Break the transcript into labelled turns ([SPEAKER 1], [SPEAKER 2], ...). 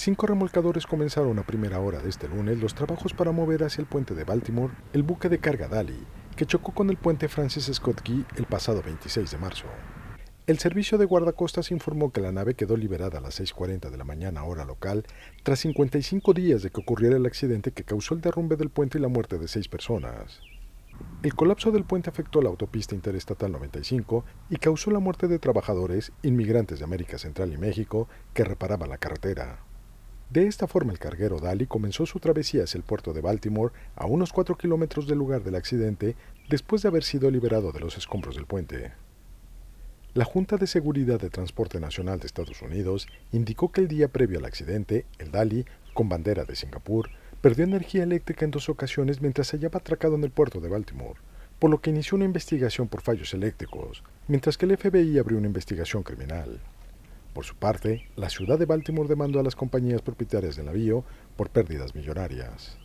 [SPEAKER 1] Cinco remolcadores comenzaron a primera hora de este lunes los trabajos para mover hacia el puente de Baltimore el buque de carga Dali, que chocó con el puente Francis Scott Key el pasado 26 de marzo. El servicio de guardacostas informó que la nave quedó liberada a las 6.40 de la mañana hora local, tras 55 días de que ocurriera el accidente que causó el derrumbe del puente y la muerte de seis personas. El colapso del puente afectó la autopista interestatal 95 y causó la muerte de trabajadores inmigrantes de América Central y México que reparaban la carretera. De esta forma, el carguero DALI comenzó su travesía hacia el puerto de Baltimore, a unos 4 kilómetros del lugar del accidente, después de haber sido liberado de los escombros del puente. La Junta de Seguridad de Transporte Nacional de Estados Unidos indicó que el día previo al accidente, el Dali, con bandera de Singapur, perdió energía eléctrica en dos ocasiones mientras se hallaba atracado en el puerto de Baltimore, por lo que inició una investigación por fallos eléctricos, mientras que el FBI abrió una investigación criminal. Por su parte, la ciudad de Baltimore demandó a las compañías propietarias del navío por pérdidas millonarias.